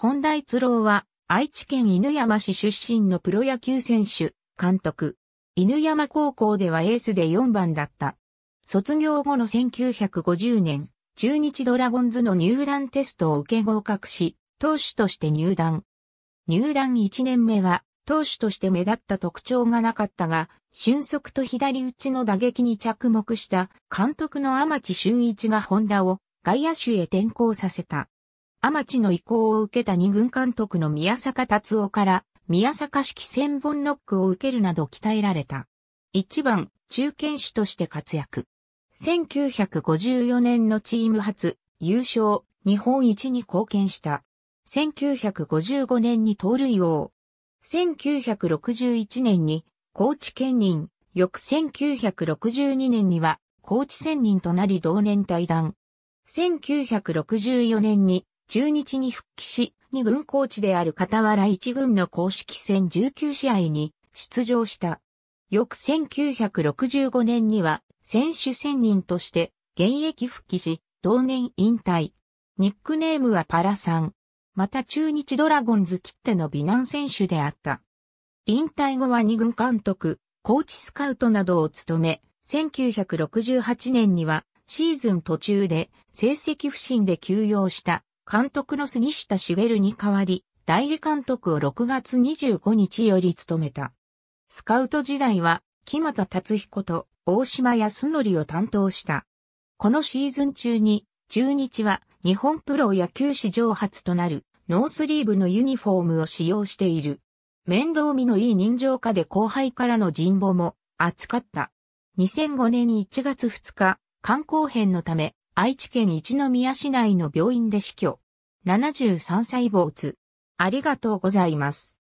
本田一郎は、愛知県犬山市出身のプロ野球選手、監督。犬山高校ではエースで4番だった。卒業後の1950年、中日ドラゴンズの入団テストを受け合格し、投手として入団。入団1年目は、投手として目立った特徴がなかったが、俊足と左打ちの打撃に着目した監督の天地俊一が本田を外野手へ転向させた。天チの意向を受けた二軍監督の宮坂達夫から、宮坂式千本ノックを受けるなど鍛えられた。一番、中堅手として活躍。1954年のチーム初、優勝、日本一に貢献した。1955年に盗塁王。1961年に、高知県人、翌1962年には、高知仙人となり同年退団。1964年に、中日に復帰し、二軍コーチである傍ら一軍の公式戦19試合に出場した。翌1965年には選手専任として現役復帰し、同年引退。ニックネームはパラさん。また中日ドラゴンズ切手の美男選手であった。引退後は二軍監督、コーチスカウトなどを務め、1968年にはシーズン途中で成績不振で休養した監督の杉下茂に代わり、代理監督を6月25日より務めた。スカウト時代は、木又達彦と大島康則を担当した。このシーズン中に、中日は日本プロ野球史上初となるノースリーブのユニフォームを使用している。面倒見のいい人情家で後輩からの人望も扱った。2005年1月2日、観光編のため愛知県一宮市内の病院で死去。73歳没。ありがとうございます。